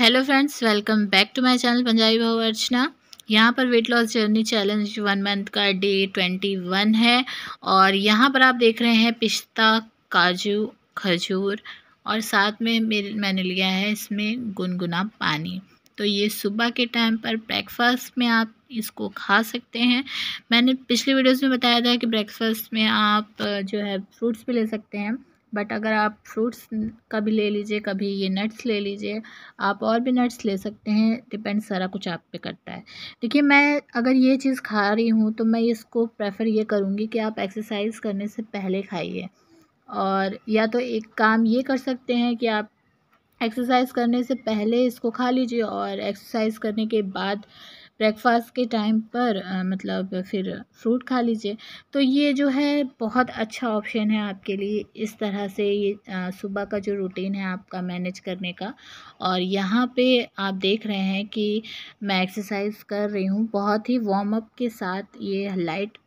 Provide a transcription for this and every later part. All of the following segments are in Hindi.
hello friends welcome back to my channel Punjabi बहु अर्चना यहाँ पर weight loss journey challenge one month का डे ट्वेंटी वन है और यहाँ पर आप देख रहे हैं पिस्ता काजू खजूर और साथ में मेरे मैंने लिया है इसमें गुनगुना पानी तो ये सुबह के टाइम पर ब्रेकफास्ट में आप इसको खा सकते हैं मैंने पिछले वीडियोस में बताया था कि ब्रेकफास्ट में आप जो है फ्रूट्स भी ले सकते हैं बट अगर आप फ्रूट्स का भी ले लीजिए कभी ये नट्स ले लीजिए आप और भी नट्स ले सकते हैं डिपेंड सारा कुछ आप पे करता है देखिए मैं अगर ये चीज़ खा रही हूँ तो मैं इसको प्रेफर ये करूँगी कि आप एक्सरसाइज करने से पहले खाइए और या तो एक काम ये कर सकते हैं कि आप एक्सरसाइज करने से पहले इसको खा लीजिए और एक्सरसाइज करने के बाद ब्रेकफास्ट के टाइम पर मतलब फिर फ्रूट खा लीजिए तो ये जो है बहुत अच्छा ऑप्शन है आपके लिए इस तरह से ये सुबह का जो रूटीन है आपका मैनेज करने का और यहाँ पे आप देख रहे हैं कि मैं एक्सरसाइज कर रही हूँ बहुत ही वार्म अप के साथ ये लाइट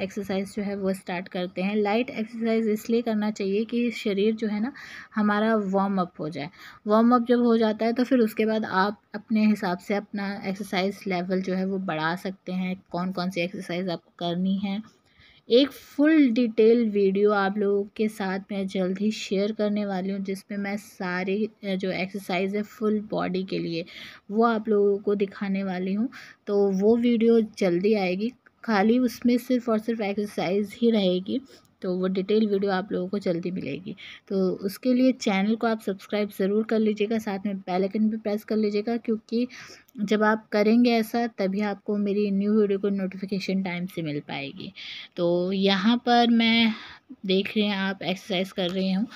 एक्सरसाइज जो है वो स्टार्ट करते हैं लाइट एक्सरसाइज इसलिए करना चाहिए कि शरीर जो है ना हमारा वार्म अप हो जाए वार्म अप जब हो जाता है तो फिर उसके बाद आप अपने हिसाब से अपना एक्सरसाइज लेवल जो है वो बढ़ा सकते हैं कौन कौन सी एक्सरसाइज आपको करनी है एक फुल डिटेल वीडियो आप लोगों के साथ मैं जल्द ही शेयर करने वाली हूँ जिसमें मैं सारे जो एक्सरसाइज है फुल बॉडी के लिए वो आप लोगों को दिखाने वाली हूँ तो वो वीडियो जल्दी आएगी खाली उसमें सिर्फ और सिर्फ एक्सरसाइज ही रहेगी तो वो डिटेल वीडियो आप लोगों को जल्दी मिलेगी तो उसके लिए चैनल को आप सब्सक्राइब ज़रूर कर लीजिएगा साथ में बेल आइकन भी प्रेस कर लीजिएगा क्योंकि जब आप करेंगे ऐसा तभी आपको मेरी न्यू वीडियो को नोटिफिकेशन टाइम से मिल पाएगी तो यहाँ पर मैं देख रहे हैं आप एक्सरसाइज कर रहे हूँ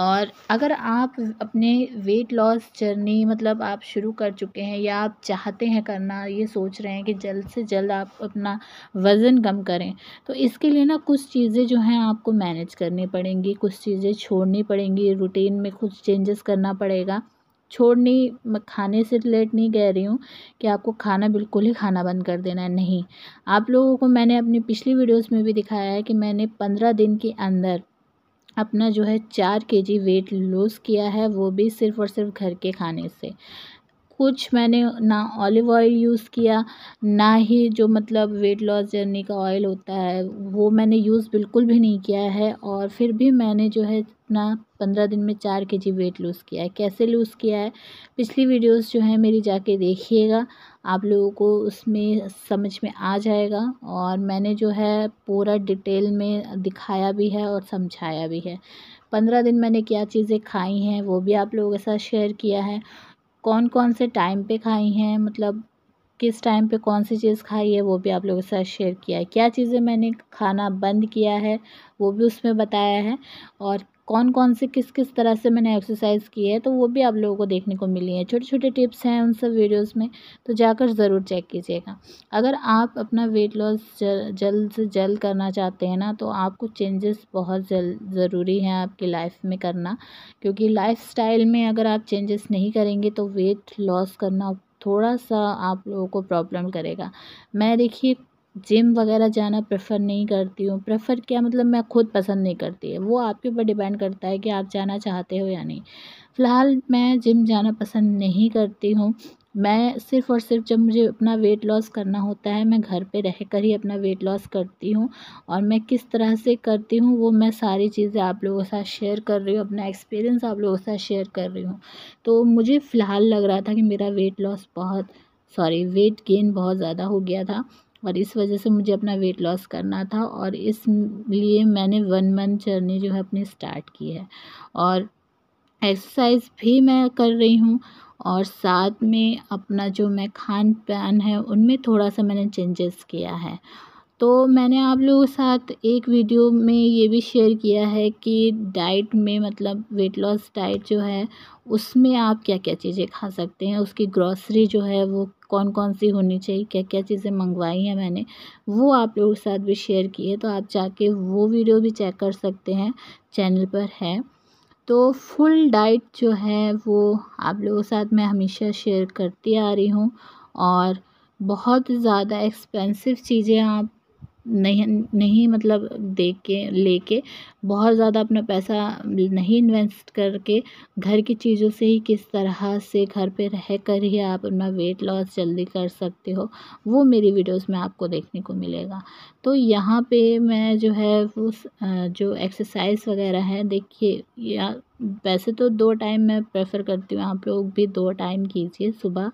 और अगर आप अपने वेट लॉस जर्नी मतलब आप शुरू कर चुके हैं या आप चाहते हैं करना ये सोच रहे हैं कि जल्द से जल्द आप अपना वज़न कम करें तो इसके लिए ना कुछ चीज़ें जो हैं आपको मैनेज करनी पड़ेंगी कुछ चीज़ें छोड़नी पड़ेंगी रूटीन में कुछ चेंजेस करना पड़ेगा छोड़नी मैं खाने से रिलेट नहीं कह रही हूँ कि आपको खाना बिल्कुल ही खाना बंद कर देना है नहीं आप लोगों को मैंने अपनी पिछली वीडियोस में भी दिखाया है कि मैंने पंद्रह दिन के अंदर अपना जो है चार के जी वेट लूज़ किया है वो भी सिर्फ़ और सिर्फ घर के खाने से कुछ मैंने ना ऑलिव ऑयल यूज़ किया ना ही जो मतलब वेट लॉस जर्नी का ऑयल होता है वो मैंने यूज़ बिल्कुल भी नहीं किया है और फिर भी मैंने जो है अपना पंद्रह दिन में चार के जी वेट लूज़ किया है कैसे लूज़ किया है पिछली वीडियोस जो है मेरी जाके देखिएगा आप लोगों को उसमें समझ में आ जाएगा और मैंने जो है पूरा डिटेल में दिखाया भी है और समझाया भी है पंद्रह दिन मैंने क्या चीज़ें खाई हैं वो भी आप लोगों के साथ शेयर किया है कौन कौन से टाइम पर खाई हैं मतलब किस टाइम पे कौन सी चीज़ खाई है वो भी आप लोगों के साथ शेयर किया है क्या चीज़ें मैंने खाना बंद किया है वो भी उसमें बताया है और कौन कौन से किस किस तरह से मैंने एक्सरसाइज की है तो वो भी आप लोगों को देखने को मिली है छोटे छोटे टिप्स हैं उन सब वीडियोस में तो जाकर ज़रूर चेक कीजिएगा अगर आप अपना वेट लॉस जल्द से जल्द करना चाहते हैं ना तो आपको चेंजेस बहुत ज़रूरी हैं आपकी लाइफ में करना क्योंकि लाइफ में अगर आप चेंजेस नहीं करेंगे तो वेट लॉस करना थोड़ा सा आप लोगों को प्रॉब्लम करेगा मैं देखिए जिम वगैरह जाना प्रेफर नहीं करती हूँ प्रेफर क्या मतलब मैं खुद पसंद नहीं करती है वो आपके ऊपर डिपेंड करता है कि आप जाना चाहते हो या नहीं फ़िलहाल मैं जिम जाना पसंद नहीं करती हूँ मैं सिर्फ़ और सिर्फ जब मुझे अपना वेट लॉस करना होता है मैं घर पे रह कर ही अपना वेट लॉस करती हूँ और मैं किस तरह से करती हूँ वो मैं सारी चीज़ें आप लोगों के साथ शेयर कर रही हूँ अपना एक्सपीरियंस आप लोगों के साथ शेयर कर रही हूँ तो मुझे फ़िलहाल लग रहा था कि मेरा वेट लॉस बहुत सॉरी वेट गेन बहुत ज़्यादा हो गया था और इस वजह से मुझे अपना वेट लॉस करना था और इसलिए मैंने वन मंथ जर्नी जो है अपनी स्टार्ट की है और एक्सरसाइज भी मैं कर रही हूँ और साथ में अपना जो मैं खान पान है उनमें थोड़ा सा मैंने चेंजेस किया है तो मैंने आप लोगों के साथ एक वीडियो में ये भी शेयर किया है कि डाइट में मतलब वेट लॉस डाइट जो है उसमें आप क्या क्या चीज़ें खा सकते हैं उसकी ग्रॉसरी जो है वो कौन कौन सी होनी चाहिए क्या क्या चीज़ें मंगवाई हैं मैंने वो आप लोगों के साथ भी शेयर की है तो आप जाके वो वीडियो भी चेक कर सकते हैं चैनल पर है तो फुल डाइट जो है वो आप लोगों के साथ मैं हमेशा शेयर करती आ रही हूँ और बहुत ज़्यादा एक्सपेंसिव चीज़ें आप नहीं नहीं मतलब दे के ले के बहुत ज़्यादा अपना पैसा नहीं इन्वेस्ट करके घर की चीज़ों से ही किस तरह से घर पे रह कर ही आप अपना वेट लॉस जल्दी कर सकते हो वो मेरी वीडियोस में आपको देखने को मिलेगा तो यहाँ पे मैं जो है उस जो एक्सरसाइज वगैरह है देखिए या वैसे तो दो टाइम मैं प्रेफर करती हूँ आप लोग भी दो टाइम कीजिए सुबह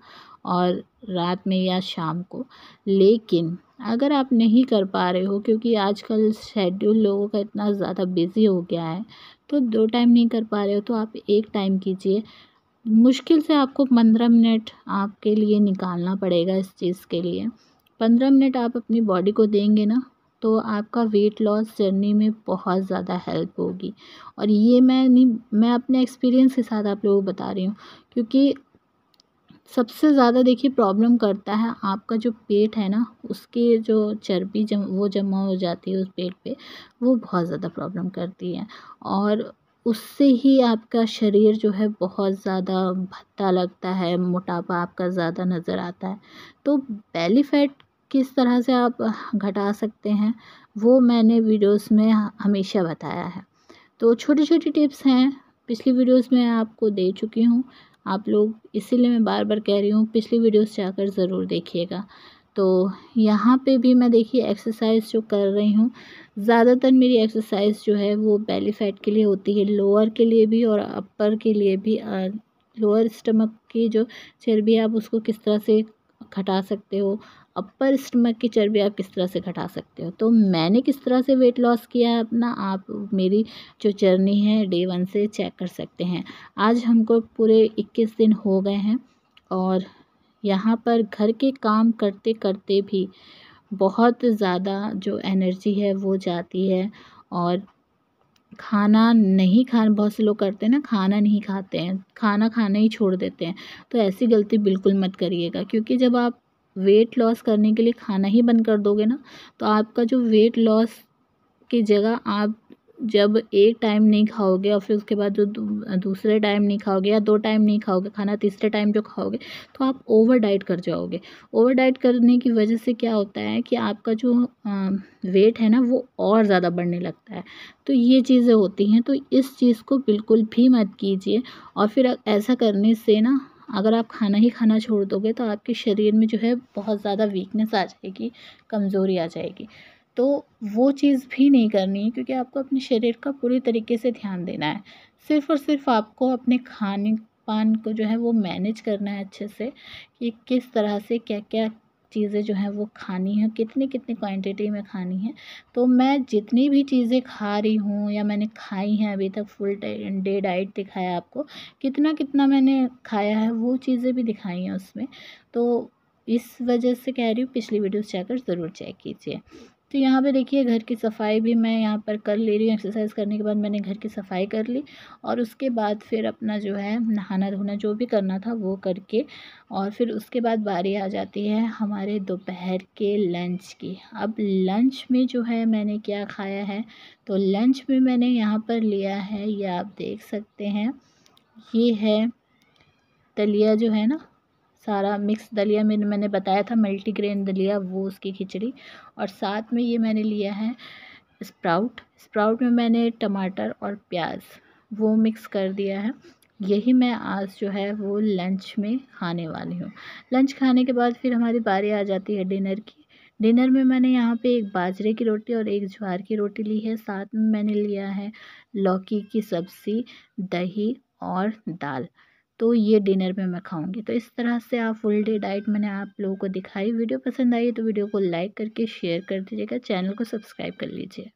और रात में या शाम को लेकिन अगर आप नहीं कर पा रहे हो क्योंकि आजकल शेड्यूल लोगों का इतना ज़्यादा बिज़ी हो गया है तो दो टाइम नहीं कर पा रहे हो तो आप एक टाइम कीजिए मुश्किल से आपको पंद्रह मिनट आपके लिए निकालना पड़ेगा इस चीज़ के लिए पंद्रह मिनट आप अपनी बॉडी को देंगे ना तो आपका वेट लॉस जर्नी में बहुत ज़्यादा हेल्प होगी और ये मैं नहीं मैं अपने एक्सपीरियंस के साथ आप लोगों को बता रही हूँ क्योंकि सबसे ज़्यादा देखिए प्रॉब्लम करता है आपका जो पेट है ना उसके जो चर्बी जम वो जमा हो जाती है उस पेट पे वो बहुत ज़्यादा प्रॉब्लम करती है और उससे ही आपका शरीर जो है बहुत ज़्यादा भत्ता लगता है मोटापा आपका ज़्यादा नज़र आता है तो बेली फैट किस तरह से आप घटा सकते हैं वो मैंने वीडियोस में हमेशा बताया है तो छोटी छोटी टिप्स हैं पिछली वीडियोस में आपको दे चुकी हूँ आप लोग इसीलिए मैं बार बार कह रही हूँ पिछली वीडियोस जाकर ज़रूर देखिएगा तो यहाँ पे भी मैं देखिए एक्सरसाइज जो कर रही हूँ ज़्यादातर मेरी एक्सरसाइज जो है वो बेली फैट के लिए होती है लोअर के लिए भी और अपर के लिए भी लोअर स्टमक की जो चर्बी आप उसको किस तरह से घटा सकते हो अपर स्टमक की चर्बी आप किस तरह से घटा सकते हो तो मैंने किस तरह से वेट लॉस किया है अपना आप मेरी जो जर्नी है डे वन से चेक कर सकते हैं आज हमको पूरे इक्कीस दिन हो गए हैं और यहाँ पर घर के काम करते करते भी बहुत ज़्यादा जो एनर्जी है वो जाती है और खाना नहीं खा बहुत से लोग करते हैं ना खाना नहीं खाते हैं खाना खाना ही छोड़ देते हैं तो ऐसी गलती बिल्कुल मत करिएगा क्योंकि जब आप वेट लॉस करने के लिए खाना ही बंद कर दोगे ना तो आपका जो वेट लॉस की जगह आप जब एक टाइम नहीं खाओगे और फिर उसके बाद जो दूसरे टाइम नहीं खाओगे या दो टाइम नहीं खाओगे खाना तीसरे टाइम जो खाओगे तो आप ओवर डाइट कर जाओगे ओवर डाइट करने की वजह से क्या होता है कि आपका जो वेट है ना वो और ज़्यादा बढ़ने लगता है तो ये चीज़ें होती हैं तो इस चीज़ को बिल्कुल भी मत कीजिए और फिर ऐसा करने से ना अगर आप खाना ही खाना छोड़ दोगे तो आपके शरीर में जो है बहुत ज़्यादा वीकनेस आ जाएगी कमज़ोरी आ जाएगी तो वो चीज़ भी नहीं करनी है क्योंकि आपको अपने शरीर का पूरी तरीके से ध्यान देना है सिर्फ़ और सिर्फ आपको अपने खाने पान को जो है वो मैनेज करना है अच्छे से कि किस तरह से क्या क्या चीज़ें जो हैं वो खानी है कितनी कितनी क्वांटिटी में खानी है तो मैं जितनी भी चीज़ें खा रही हूँ या मैंने खाई हैं अभी तक फुल डे डाइट दिखाया आपको कितना कितना मैंने खाया है वो चीज़ें भी दिखाई हैं उसमें तो इस वजह से कह रही हूँ पिछली वीडियोस जाकर ज़रूर चेक कीजिए तो यहाँ पे देखिए घर की सफाई भी मैं यहाँ पर कर ले रही हूँ एक्सरसाइज करने के बाद मैंने घर की सफाई कर ली और उसके बाद फिर अपना जो है नहाना धोना जो भी करना था वो करके और फिर उसके बाद बारी आ जाती है हमारे दोपहर के लंच की अब लंच में जो है मैंने क्या खाया है तो लंच में मैंने यहाँ पर लिया है ये आप देख सकते हैं ये है दलिया जो है ना सारा मिक्स दलिया मैंने मैंने बताया था मल्टीग्रेन दलिया वो उसकी खिचड़ी और साथ में ये मैंने लिया है स्प्राउट स्प्राउट में मैंने टमाटर और प्याज वो मिक्स कर दिया है यही मैं आज जो है वो लंच में खाने वाली हूँ लंच खाने के बाद फिर हमारी बारी आ जाती है डिनर की डिनर में मैंने यहाँ पे एक बाजरे की रोटी और एक ज्वार की रोटी ली है साथ में मैंने लिया है लौकी की सब्ज़ी दही और दाल तो ये डिनर में मैं खाऊंगी तो इस तरह से आप फुल डे डाइट मैंने आप लोगों को दिखाई वीडियो पसंद आई तो वीडियो को लाइक करके शेयर कर दीजिएगा चैनल को सब्सक्राइब कर लीजिए